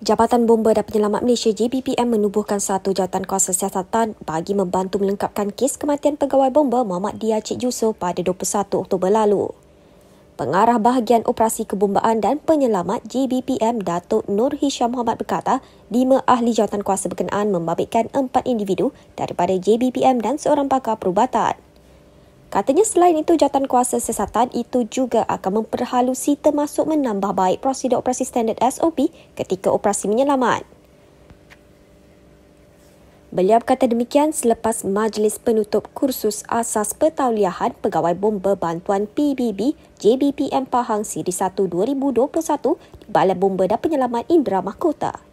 Jabatan Bomba dan Penyelamat Malaysia JBPM menubuhkan satu jawatan kuasa siasatan bagi membantu melengkapkan kes kematian pegawai bomba Muhammad Dia Cik Yusof pada 21 Oktober lalu. Pengarah Bahagian Operasi Kebombaan dan Penyelamat JBPM Datuk Nur Hisham Muhammad berkata, lima ahli jawatan kuasa berkenaan membabitkan empat individu daripada JBPM dan seorang pakar perubatan. Katanya selain itu jawatan kuasa siasatan itu juga akan memperhalusi termasuk menambah baik prosedur operasi standard SOP ketika operasi menyelamat. Beliau berkata demikian selepas majlis penutup kursus asas pertauliahan pegawai bomba bantuan PBB JBPM Pahang Siri 1 2021 di Balai Bomba dan Penyelamat Indra Mahkota.